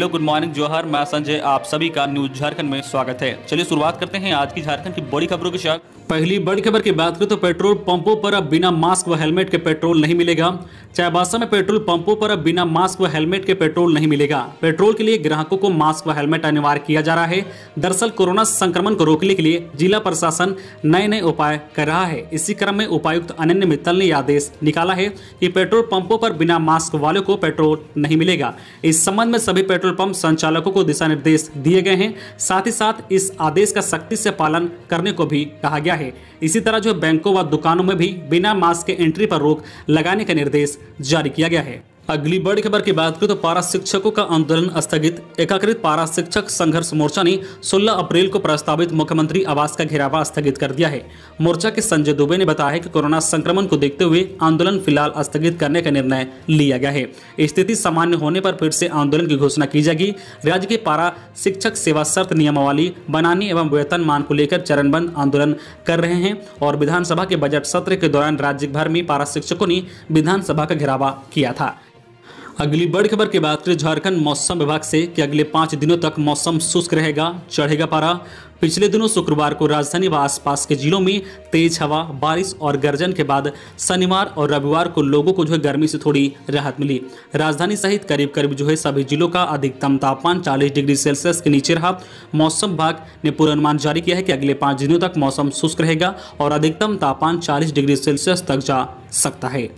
hello good morning जोहर मैं संजय आप सभी का न्यूज झारखंड में स्वागत है चलिए शुरुआत करते हैं आज की झारखंड की बड़ी खबरों के साथ पहली बड़ी खबर की बात करें तो पेट्रोल पंपों पर अब बिना मास्क व हेलमेट के पेट्रोल नहीं मिलेगा चाईबासा में पेट्रोल पंपों पर अब बिना मास्क व हेलमेट के पेट्रोल नहीं मिलेगा पेट्रोल के लिए ग्राहकों को मास्क व हेलमेट अनिवार्य किया जा रहा है दरअसल कोरोना संक्रमण को रोकने के लिए जिला प्रशासन नए नए उपाय कर रहा है इसी क्रम में उपायुक्त अनन्य मित्तल ने आदेश निकाला है की पेट्रोल पंपों पर बिना मास्क वालों को पेट्रोल नहीं मिलेगा इस संबंध में सभी पेट्रोल पेट्रोल पंप संचालकों को दिशा निर्देश दिए गए हैं साथ ही साथ इस आदेश का सख्ती से पालन करने को भी कहा गया है इसी तरह जो बैंकों व दुकानों में भी बिना मास्क के एंट्री पर रोक लगाने का निर्देश जारी किया गया है अगली बड़ी खबर की बात करें तो पारा शिक्षकों का आंदोलन स्थगित एकाकृत पारा शिक्षक संघर्ष मोर्चा ने 16 अप्रैल को प्रस्तावित मुख्यमंत्री आवास का घेरावा स्थगित कर दिया है मोर्चा के संजय दुबे ने बताया है कि कोरोना संक्रमण को देखते हुए आंदोलन फिलहाल स्थगित करने का निर्णय लिया गया है स्थिति सामान्य होने पर फिर से आंदोलन की घोषणा की जाएगी राज्य के पारा शिक्षक सेवा शर्त नियमावली बनाने एवं वेतन मान को लेकर चरणबंद आंदोलन कर रहे हैं और विधानसभा के बजट सत्र के दौरान राज्य भर में पारा शिक्षकों ने विधानसभा का घेरावा किया था अगली बड़ी खबर की बात करें झारखंड मौसम विभाग से कि अगले पाँच दिनों तक मौसम शुष्क रहेगा चढ़ेगा पारा पिछले दिनों शुक्रवार को राजधानी व आसपास के जिलों में तेज हवा बारिश और गर्जन के बाद शनिवार और रविवार को लोगों को जो है गर्मी से थोड़ी राहत मिली राजधानी सहित करीब करीब जो है सभी जिलों का अधिकतम तापमान 40 डिग्री सेल्सियस के नीचे रहा मौसम विभाग ने पूर्वानुमान जारी किया है कि अगले पाँच दिनों तक मौसम शुष्क रहेगा और अधिकतम तापमान चालीस डिग्री सेल्सियस तक जा सकता है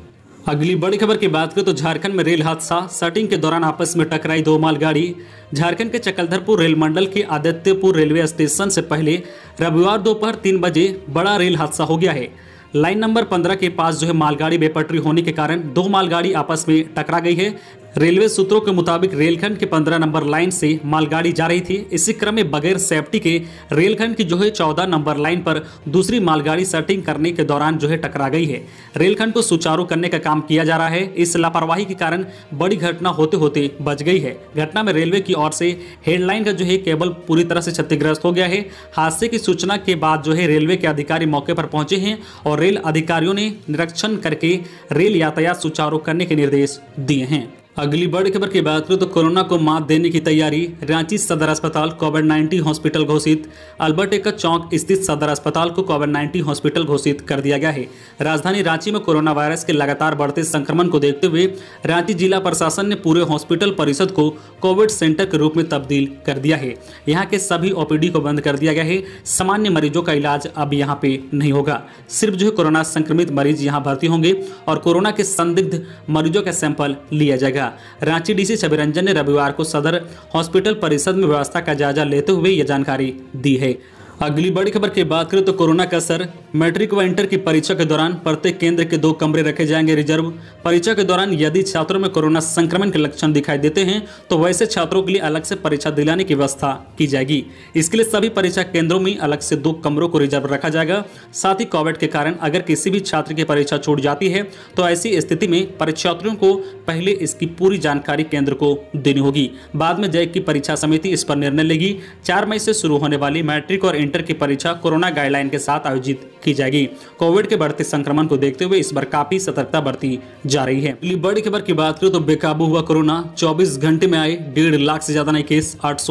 अगली बड़ी खबर की बात करें तो झारखंड में रेल हादसा सटिंग के दौरान आपस में टकराई दो मालगाड़ी झारखंड के चकलधरपुर रेल मंडल के आदित्यपुर रेलवे स्टेशन से पहले रविवार दोपहर तीन बजे बड़ा रेल हादसा हो गया है लाइन नंबर 15 के पास जो है मालगाड़ी बेपटरी होने के कारण दो मालगाड़ी आपस में टकरा गई है रेलवे सूत्रों के मुताबिक रेलखंड के 15 नंबर लाइन से मालगाड़ी जा रही थी इसी क्रम में बगैर सेफ्टी के रेलखंड की जो है चौदह नंबर लाइन पर दूसरी मालगाड़ी सटिंग करने के दौरान जो है टकरा गई है रेलखंड को सुचारू करने का काम किया जा रहा है इस लापरवाही के कारण बड़ी घटना होते होते बच गई है घटना में रेलवे की ओर से हेडलाइन का जो है केबल पूरी तरह से क्षतिग्रस्त हो गया है हादसे की सूचना के बाद जो है रेलवे के अधिकारी मौके पर पहुंचे हैं और रेल अधिकारियों ने निरीक्षण करके रेल यातायात सुचारू करने के निर्देश दिए हैं अगली बड़ी खबर की बात करें तो कोरोना को मात देने की तैयारी रांची सदर अस्पताल कोविड 19 हॉस्पिटल घोषित अल्बर्ट एक्का चौक स्थित सदर अस्पताल को कोविड 19 हॉस्पिटल घोषित कर दिया गया है राजधानी रांची में कोरोना वायरस के लगातार बढ़ते संक्रमण को देखते हुए रांची जिला प्रशासन ने पूरे हॉस्पिटल परिषद को कोविड सेंटर के रूप में तब्दील कर दिया है यहाँ के सभी ओ को बंद कर दिया गया है सामान्य मरीजों का इलाज अब यहाँ पे नहीं होगा सिर्फ जो है कोरोना संक्रमित मरीज यहाँ भर्ती होंगे और कोरोना के संदिग्ध मरीजों का सैंपल लिया जाएगा जाएगा रांची डीसी सी ने रविवार को सदर हॉस्पिटल परिषद में व्यवस्था का जायजा लेते हुए यह जानकारी दी है अगली बड़ी खबर की बात करें तो कोरोना का असर मैट्रिक व इंटर की परीक्षा के दौरान प्रत्येक केंद्र के दो कमरे रखे जाएंगे रिजर्व परीक्षा के दौरान यदि छात्रों में कोरोना संक्रमण के लक्षण दिखाई देते हैं तो वैसे छात्रों के लिए अलग से परीक्षा दिलाने की व्यवस्था की जाएगी इसके लिए सभी परीक्षा केंद्रों में अलग से दो कमरों को रिजर्व रखा जाएगा साथ ही कोविड के कारण अगर किसी भी छात्र की परीक्षा छूट जाती है तो ऐसी स्थिति में परीक्षार्थियों को पहले इसकी पूरी जानकारी केंद्र को देनी होगी बाद में जय की परीक्षा समिति इस पर निर्णय लेगी चार मई से शुरू होने वाली मैट्रिक और इंटर इंटर की परीक्षा कोरोना गाइडलाइन के साथ आयोजित की जाएगी कोविड के बढ़ते संक्रमण को देखते हुए इस बार काफी सतर्कता बरती जा रही है अगली बड़ी खबर की बात करें तो बेकाबू हुआ कोरोना चौबीस घंटे में आए डेढ़ लाख से ज्यादा नए केस आठ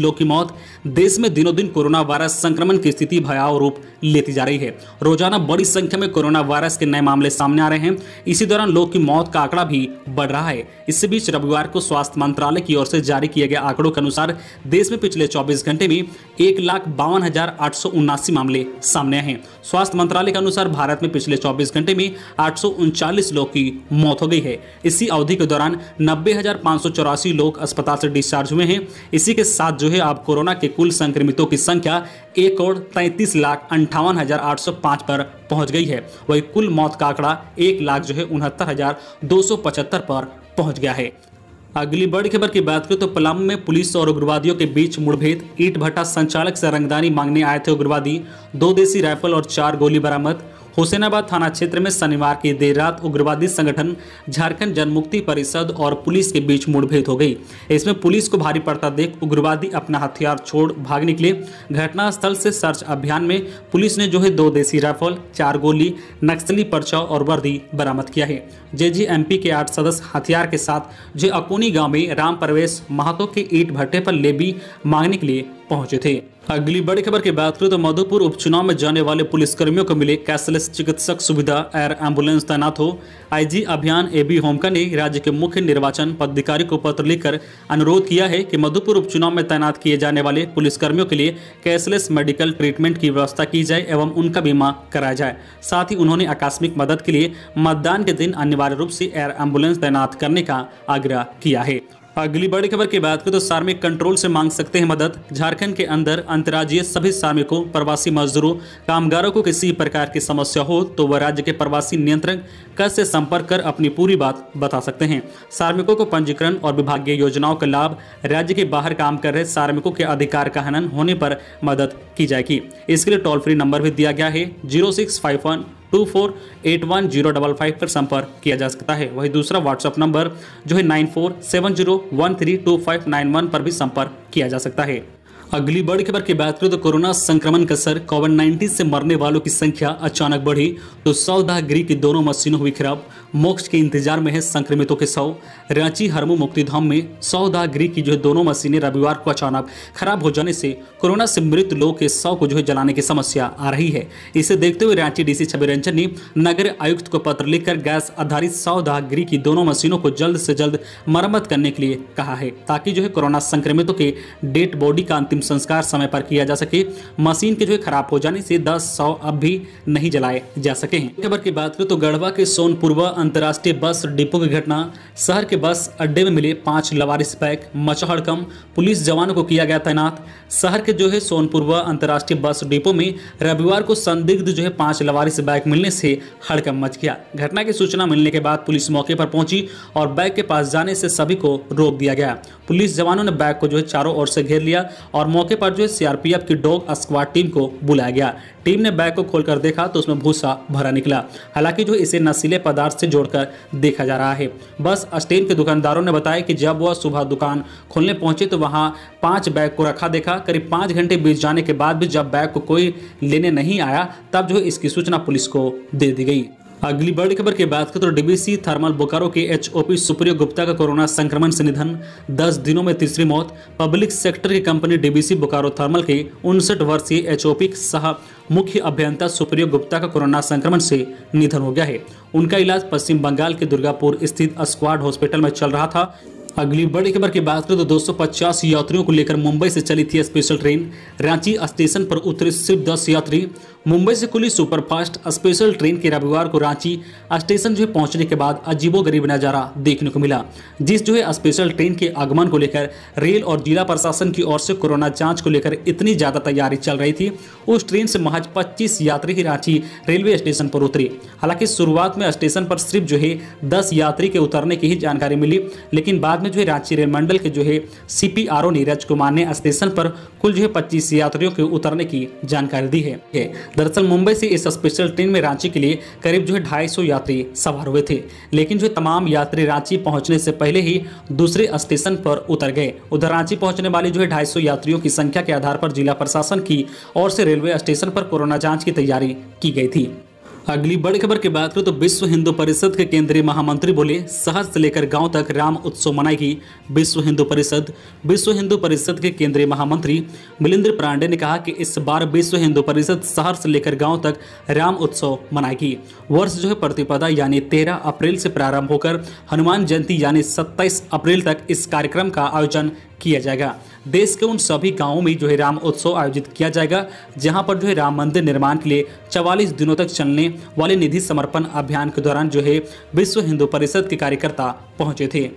लोग की मौत देश में दिनों दिन कोरोना वायरस संक्रमण की स्थिति भयाव रूप लेती जा रही है रोजाना बड़ी संख्या में कोरोना वायरस के नए मामले सामने आ रहे हैं इसी दौरान लोग की मौत का आंकड़ा भी बढ़ रहा है इसी बीच रविवार को स्वास्थ्य मंत्रालय की ओर से जारी किए गए आंकड़ों के अनुसार देश में पिछले चौबीस घंटे में एक लाख बावन इक्यावन मामले सामने आए हैं स्वास्थ्य मंत्रालय के अनुसार भारत में पिछले 24 घंटे में आठ लोग की मौत हो गई है इसी अवधि के दौरान नब्बे लोग अस्पताल से डिस्चार्ज हुए हैं इसी के साथ जो है आप कोरोना के कुल संक्रमितों की संख्या एक करोड़ तैंतीस लाख अंठावन हजार आठ सौ पाँच पर पहुंच गई है वही कुल मौत का आंकड़ा एक लाख जो है उनहत्तर हजार दो सौ पचहत्तर पर पहुंच गया है अगली बड़ी खबर की बात करें तो पलामू में पुलिस और उग्रवादियों के बीच मुठभेद ईट भट्टा संचालक से रंगदानी मांगने आए थे उग्रवादी दो देसी राइफल और चार गोली बरामद हुसैनाबाद थाना क्षेत्र में शनिवार की देर रात उग्रवादी संगठन झारखंड जनमुक्ति परिषद और पुलिस के बीच मुठभेड़ हो गई इसमें पुलिस को भारी पड़ता देख उग्रवादी अपना हथियार छोड़ भाग निकले घटनास्थल से सर्च अभियान में पुलिस ने जो है दो देसी राइफल चार गोली नक्सली पर्चा और वर्दी बरामद किया है जेजीएमपी के आठ सदस्य हथियार के साथ जे अकोनी गांव में राम प्रवेश महतो के ईट भट्टे पर लेबी मांगने के लिए पहुंचे थे अगली बड़ी खबर की बात करें तो मधुपुर उपचुनाव में जाने वाले पुलिसकर्मियों को मिले कैशलेस चिकित्सक सुविधा एयर एम्बुलेंस तैनात हो आईजी अभियान एबी होमका ने राज्य के मुख्य निर्वाचन पदाधिकारी को पत्र लिखकर अनुरोध किया है कि मधुपुर उपचुनाव में तैनात किए जाने वाले पुलिसकर्मियों के लिए कैशलेस मेडिकल ट्रीटमेंट की व्यवस्था की जाए एवं उनका बीमा कराया जाए साथ ही उन्होंने आकस्मिक मदद के लिए मतदान के दिन अन्य अनिवार्य रूप से एयर एम्बुलेंस तैनात करने का आग्रह किया है अगली बड़ी खबर की बात करें तो सार्मिक कंट्रोल से मांग सकते हैं मदद झारखंड के अंदर अंतर्राज्यीय सभी सार्मिकों प्रवासी मजदूरों कामगारों को किसी प्रकार की समस्या हो तो वह राज्य के प्रवासी नियंत्रण कर से संपर्क कर अपनी पूरी बात बता सकते हैं सार्मिकों को पंजीकरण और विभागीय योजनाओं का लाभ राज्य के बाहर काम कर रहे सार्मिकों के अधिकार का हनन होने पर मदद की जाएगी इसके लिए टोल फ्री नंबर भी दिया गया है zero two four eight one zero double five पर संपर्क किया जा सकता है वही दूसरा व्हाट्सअप नंबर जो है nine four seven zero one three two five nine one पर भी संपर्क किया जा सकता है अगली बड़ी खबर की बात करें तो कोरोना संक्रमण का असर कोविड नाइन्टीन से मरने वालों की संख्या अचानक बढ़ी तो गृह की दोनों मशीनों हुई खराब मोक्ष के इंतजार में है संक्रमितों के सौ रांची हरमो मुक्ति धाम में सौदागिरी की जो है दोनों मशीनें रविवार को अचानक खराब हो जाने से कोरोना से मृत लोगों के सौ को जो है जलाने की समस्या आ रही है इसे देखते हुए रांची डीसी छवि रंजन ने नगर आयुक्त को पत्र लिखकर गैस आधारित गृह की दोनों मशीनों को जल्द से जल्द मरम्मत करने के लिए कहा है ताकि जो है कोरोना संक्रमितों के डेड बॉडी का अंतिम संस्कार समय पर किया जा सके मशीन के जो है खराब हो जाने से दस सौ अब भी नहीं जलाए जा सके हैं खबर की बात करें तो गढ़वा के सोनपुरवा अंतर्राष्ट्रीय बस डिपो की घटना शहर के बस अड्डे में मिले पांच लवारिस पैक मचा हड़कम पुलिस जवानों को किया गया तैनात शहर के जो है सोनपुरवा अंतर्राष्ट्रीय बस डिपो में रविवार को संदिग्ध जो है पांच लवारिस बैग मिलने से हड़कम मच गया घटना की सूचना मिलने के बाद पुलिस मौके पर पहुंची और बैग के पास जाने से सभी को रोक दिया गया पुलिस जवानों ने बैग को जो है चारों ओर से घेर लिया और मौके पर जो है सीआरपीएफ की डॉग स्क्वाड टीम को बुलाया गया टीम ने बैग को खोलकर देखा तो उसमें भूसा भरा निकला हालांकि जो इसे नशीले पदार्थ से जोड़कर देखा जा रहा है बस स्टेन के दुकानदारों ने बताया कि जब वह सुबह दुकान खोलने पहुंचे तो वहां पांच बैग को रखा देखा करीब पांच घंटे बीच जाने के बाद भी जब बैग को कोई लेने नहीं आया तब जो इसकी सूचना पुलिस को दे दी गई अगली बड़ी खबर की बात करें तो डीबीसी थर्मल बोकारो के एचओपी सुप्रियो गुप्ता का कोरोना संक्रमण से निधन 10 दिनों में तीसरी मौत पब्लिक सेक्टर की कंपनी डीबीसी बोकारो थर्मल के उनसठ वर्षीय एचओपी सह मुख्य अभियंता सुप्रियो गुप्ता का कोरोना संक्रमण से निधन हो गया है उनका इलाज पश्चिम बंगाल के दुर्गापुर स्थित स्क्वाड हॉस्पिटल में चल रहा था अगली बड़ी खबर की बात करें तो 250 यात्रियों को लेकर मुंबई से चली थी स्पेशल ट्रेन रांची स्टेशन पर उतरे सिर्फ 10 यात्री मुंबई से खुली सुपरफास्ट स्पेशल ट्रेन के रविवार को रांची स्टेशन जो है पहुंचने के बाद अजीबो गरीब नजारा देखने को मिला जिस जो है स्पेशल ट्रेन के आगमन को लेकर रेल और जिला प्रशासन की ओर से कोरोना जांच को लेकर इतनी ज़्यादा तैयारी चल रही थी उस ट्रेन से महज 25 यात्री ही रांची रेलवे स्टेशन पर उतरे हालांकि शुरुआत में स्टेशन पर सिर्फ जो है दस यात्री के उतरने की ही जानकारी मिली लेकिन बाद में जो है रांची रेल मंडल के जो है सी नीरज कुमार ने स्टेशन पर कुल जो है पच्चीस यात्रियों के उतरने की जानकारी दी है दरअसल मुंबई से इस स्पेशल ट्रेन में रांची के लिए करीब जो है ढाई यात्री सवार हुए थे लेकिन जो तमाम यात्री रांची पहुंचने से पहले ही दूसरे स्टेशन पर उतर गए उधर रांची पहुंचने वाले जो है ढाई यात्रियों की संख्या के आधार पर जिला प्रशासन की ओर से रेलवे स्टेशन पर कोरोना जाँच की तैयारी की गई थी अगली बड़ी खबर की बात करें तो विश्व हिंदू परिषद के केंद्रीय महामंत्री बोले शहर से लेकर गांव तक राम उत्सव मनाएगी विश्व हिंदू परिषद विश्व हिंदू परिषद के केंद्रीय महामंत्री मिलिंद्र पांडे ने कहा कि इस बार विश्व हिंदू परिषद शहर से लेकर गांव तक राम उत्सव मनाएगी वर्ष जो है प्रतिपदा यानी तेरह अप्रैल से प्रारंभ होकर हनुमान जयंती यानी सत्ताईस अप्रैल तक इस कार्यक्रम का आयोजन किया जाएगा देश के उन सभी गांवों में जो है राम उत्सव आयोजित किया जाएगा जहां पर जो है राम मंदिर निर्माण के लिए 44 दिनों तक चलने वाले निधि समर्पण अभियान के दौरान जो है विश्व हिंदू परिषद के कार्यकर्ता पहुंचे थे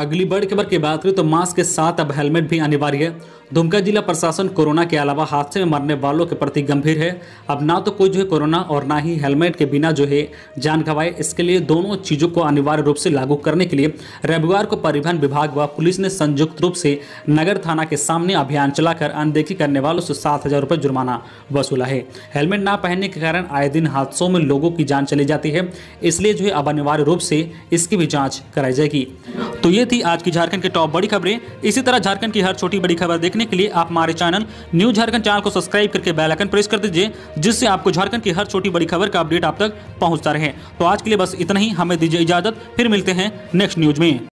अगली बड़ी खबर की बात करें तो मास्क के साथ अब हेलमेट भी अनिवार्य दुमका जिला प्रशासन कोरोना के अलावा हादसे में मरने वालों के प्रति गंभीर है अब ना तो कोई जो है कोरोना और ना ही हेलमेट के बिना जो है जान गंवाए इसके लिए दोनों चीज़ों को अनिवार्य रूप से लागू करने के लिए रविवार को परिवहन विभाग व पुलिस ने संयुक्त रूप से नगर थाना के सामने अभियान चलाकर अनदेखी करने वालों से सात हज़ार रुपये जुर्माना वसूला है हेलमेट ना पहनने के कारण आए दिन हादसों में लोगों की जान चली जाती है इसलिए जो है अब अनिवार्य रूप से इसकी भी जाँच कराई जाएगी तो ये थी आज की झारखंड की टॉप बड़ी खबरें इसी तरह झारखंड की हर छोटी बड़ी खबर देखने देखने के लिए आप हमारे चैनल न्यूज झारखंड चैनल को सब्सक्राइब करके बेलाइकन प्रेस कर दीजिए जिससे आपको झारखंड की हर छोटी बड़ी खबर का अपडेट आप तक पहुंचता रहे तो आज के लिए बस इतना ही हमें दीजिए इजाजत फिर मिलते हैं नेक्स्ट न्यूज में